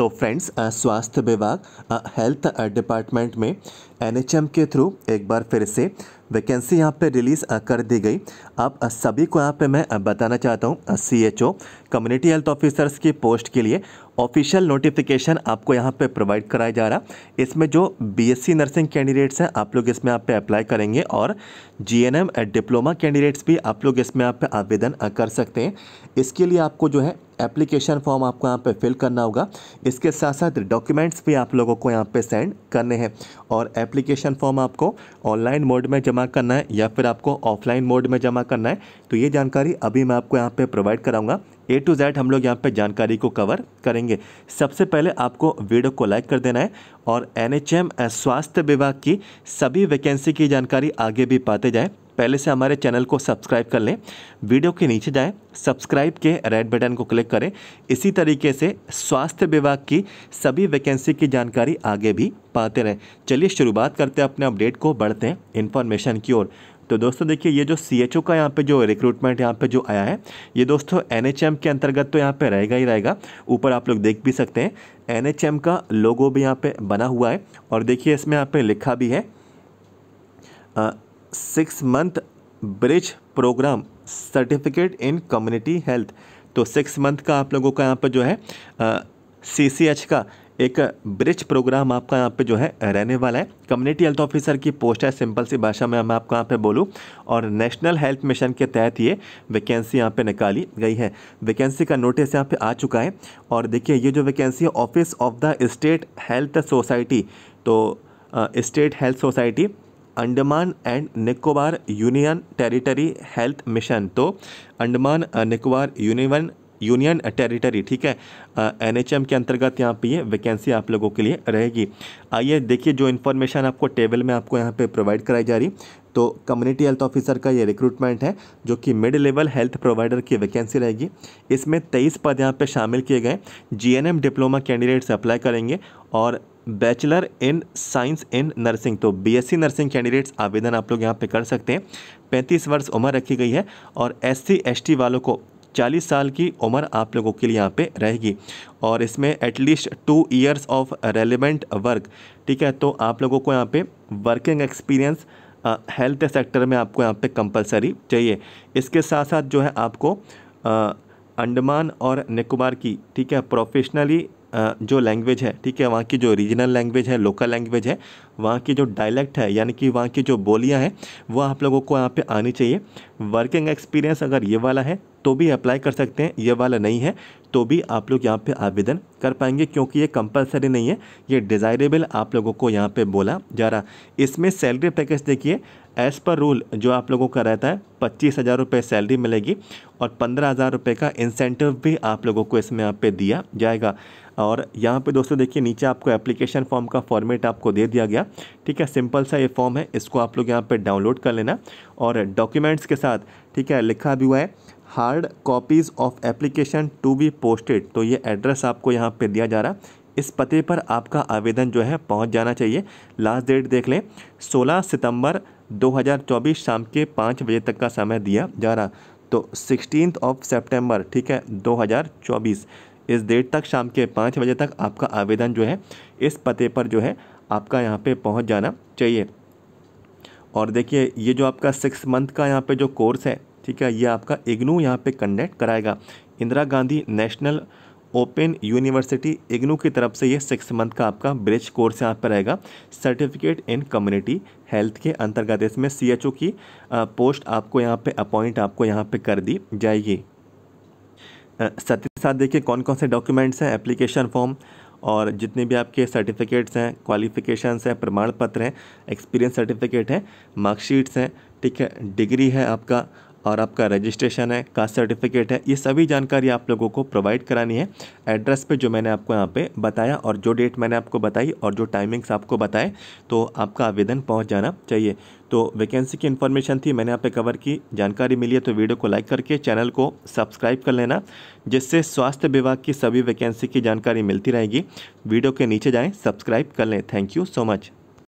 सो friends स्वास्थ्य विभाग health department में एनएचएम के थ्रू एक बार फिर से वैकेंसी यहाँ पे रिलीज़ कर दी गई आप सभी को यहाँ पे मैं बताना चाहता हूँ C H O community health officers की पोस्ट के लिए ऑफिशियल नोटिफिकेशन आपको यहाँ पे प्रोवाइड कराया जा रहा इसमें जो बीएससी नर्सिंग कैंडिडेट्स हैं आप लोग इसमें यहाँ पे अप्लाई करेंगे और जीएनएम डिप्लोमा कैंडिडेट्स भी आप लोग इसमें यहाँ पे आवेदन कर सकते हैं इसके लिए आपको जो है एप्लीकेशन फॉर्म आपको यहाँ पे फिल करना होगा इसके साथ साथ डॉक्यूमेंट्स भी आप लोगों को यहाँ पे सेंड करने हैं और एप्लीकेशन फॉर्म आपको ऑनलाइन मोड में जमा जमा करना है या फिर आपको ऑफलाइन मोड में जमा करना है तो ये जानकारी अभी मैं आपको यहाँ पे प्रोवाइड कराऊंगा ए टू जेड हम लोग यहाँ पे जानकारी को कवर करेंगे सबसे पहले आपको वीडियो को लाइक कर देना है और एन स्वास्थ्य विभाग की सभी वैकेंसी की जानकारी आगे भी पाते जाएँ पहले से हमारे चैनल को सब्सक्राइब कर लें वीडियो के नीचे जाएं सब्सक्राइब के रेड बटन को क्लिक करें इसी तरीके से स्वास्थ्य विभाग की सभी वैकेंसी की जानकारी आगे भी पाते रहें चलिए शुरुआत करते हैं अपने अपडेट को बढ़ते हैं इन्फॉर्मेशन की ओर तो दोस्तों देखिए ये जो सी एच ओ का यहाँ पे जो रिक्रूटमेंट यहाँ पे जो आया है ये दोस्तों एन एच एम के अंतर्गत तो यहाँ पे रहेगा ही रहेगा ऊपर आप लोग देख भी सकते हैं एन एच एम का लोगो भी यहाँ पे बना हुआ है और देखिए इसमें यहाँ पे लिखा भी है आ, six month bridge programme certificate in community health तो सिक्स मंथ का आप लोगों का यहाँ पर जो है सी सी एच का एक ब्रिज प्रोग्राम आपका यहाँ पे जो है रहने वाला है कम्युनिटी हेल्थ ऑफिसर की पोस्ट है सिंपल सी भाषा में मैं आपको यहाँ पे बोलूँ और नेशनल हेल्थ मिशन के तहत ये वैकेंसी यहाँ पे निकाली गई है वैकेंसी का नोटिस यहाँ पे आ चुका है और देखिए ये जो वैकेंसी है office of the state health society तो state health society Andaman and Nicobar union territory health mission तो Andaman Nicobar union union territory ठीक है एन एच एम के अंतर्गत यहाँ पे ये वैकेंसी आप लोगों के लिए रहेगी आइए देखिए जो इन्फॉर्मेशन आपको टेबल में आपको यहाँ पे प्रोवाइड कराई जा रही तो कम्युनिटी हेल्थ ऑफिसर का ये रिक्रूटमेंट है जो कि मिड लेवल हेल्थ प्रोवाइडर की वैकेंसी रहेगी इसमें तेईस पद यहाँ पे शामिल किए गए जीएनएम डिप्लोमा कैंडिडेट्स अप्लाई करेंगे और bachelor in science in nursing तो बीएससी नर्सिंग कैंडिडेट्स आवेदन आप लोग यहाँ पे कर सकते हैं पैंतीस वर्ष उम्र रखी गई है और एस सी वालों को चालीस साल की उम्र आप लोगों के लिए यहाँ पे रहेगी और इसमें at least two years of relevant work ठीक है तो आप लोगों को यहाँ पे वर्किंग एक्सपीरियंस हेल्थ सेक्टर में आपको यहाँ पे कंपलसरी चाहिए इसके साथ साथ जो है आपको अंडमान और निकोबार की ठीक है प्रोफेशनली जो लैंग्वेज है ठीक है वहाँ की जो रीजनल लैंग्वेज है लोकल लैंग्वेज है वहाँ की जो डायलैक्ट है यानी कि वहाँ की जो बोलियाँ हैं वह आप लोगों को यहाँ पे आनी चाहिए वर्किंग एक्सपीरियंस अगर ये वाला है तो भी अप्लाई कर सकते हैं ये वाला नहीं है तो भी आप लोग यहाँ पे आवेदन कर पाएंगे क्योंकि ये कंपलसरी नहीं है ये डिज़ायरेबल आप लोगों को यहाँ पे बोला जा रहा इसमें सैलरी पैकेज देखिए एज़ पर रूल जो आप लोगों का रहता है पच्चीस हज़ार रुपये सैलरी मिलेगी और पंद्रह हज़ार रुपये का इंसेंटिव भी आप लोगों को इसमें यहाँ पे दिया जाएगा और यहाँ पे दोस्तों देखिए नीचे आपको एप्लीकेशन फॉर्म का फॉर्मेट आपको दे दिया गया ठीक है सिंपल सा ये फॉर्म है इसको आप लोग यहाँ पर डाउनलोड कर लेना और डॉक्यूमेंट्स के साथ ठीक है लिखा भी हुआ है hard copies of application to be posted तो ये एड्रेस आपको यहाँ पे दिया जा रहा है इस पते पर आपका आवेदन जो है पहुंच जाना चाहिए लास्ट डेट देख लें 16 सितंबर 2024 शाम के पाँच बजे तक का समय दिया जा रहा तो सिक्सटीन ऑफ सेप्टेम्बर ठीक है 2024 इस डेट तक शाम के पाँच बजे तक आपका आवेदन जो है इस पते पर जो है आपका यहाँ पे पहुँच जाना चाहिए और देखिए ये जो आपका सिक्स मंथ का यहाँ पे जो कोर्स है ठीक है ये आपका इग्नू यहाँ पे कंडक्ट कराएगा Indira Gandhi national open university IGNOU की तरफ से ये सिक्स मंथ का आपका ब्रिज कोर्स यहाँ पर रहेगा सर्टिफिकेट इन कम्युनिटी हेल्थ के अंतर्गत इसमें सी की पोस्ट आपको यहाँ पे अपॉइंट आपको यहाँ पे कर दी जाएगी साथ ही साथ देखिए कौन कौन से डॉक्यूमेंट्स हैं एप्लीकेशन फॉर्म और जितने भी आपके सर्टिफिकेट्स हैं क्वालिफिकेशंस हैं प्रमाण पत्र हैं एक्सपीरियंस सर्टिफिकेट हैं मार्कशीट्स हैं ठीक है डिग्री है आपका और आपका रजिस्ट्रेशन है कास्ट सर्टिफिकेट है ये सभी जानकारी आप लोगों को प्रोवाइड करानी है एड्रेस पे जो मैंने आपको यहाँ पे बताया और जो डेट मैंने आपको बताई और जो टाइमिंग्स आपको बताए तो आपका आवेदन पहुँच जाना चाहिए तो वैकेंसी की इन्फॉर्मेशन थी मैंने यहाँ पे कवर की जानकारी मिली है तो वीडियो को लाइक करके चैनल को सब्सक्राइब कर लेना जिससे स्वास्थ्य विभाग की सभी वैकेंसी की जानकारी मिलती रहेगी वीडियो के नीचे जाएँ सब्सक्राइब कर लें थैंक यू सो मच